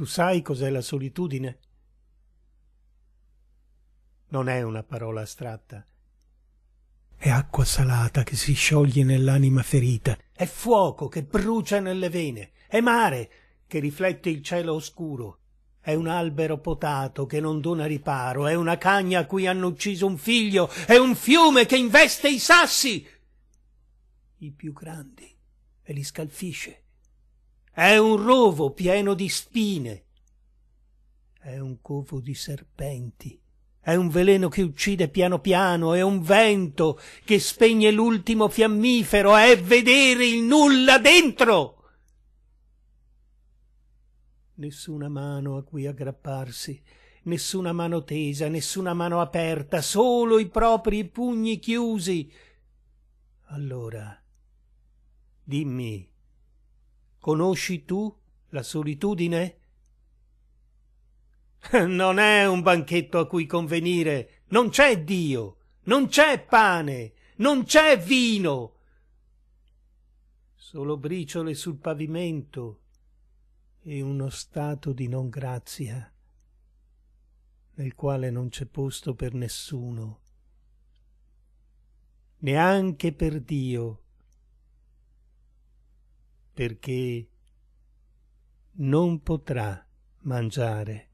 Tu sai cos'è la solitudine? Non è una parola astratta. È acqua salata che si scioglie nell'anima ferita. È fuoco che brucia nelle vene. È mare che riflette il cielo oscuro. È un albero potato che non dona riparo. È una cagna a cui hanno ucciso un figlio. È un fiume che investe i sassi. I più grandi e li scalfisce è un rovo pieno di spine, è un covo di serpenti, è un veleno che uccide piano piano, è un vento che spegne l'ultimo fiammifero, è vedere il nulla dentro. Nessuna mano a cui aggrapparsi, nessuna mano tesa, nessuna mano aperta, solo i propri pugni chiusi. Allora, dimmi, conosci tu la solitudine non è un banchetto a cui convenire non c'è dio non c'è pane non c'è vino solo briciole sul pavimento e uno stato di non grazia nel quale non c'è posto per nessuno neanche per dio perché non potrà mangiare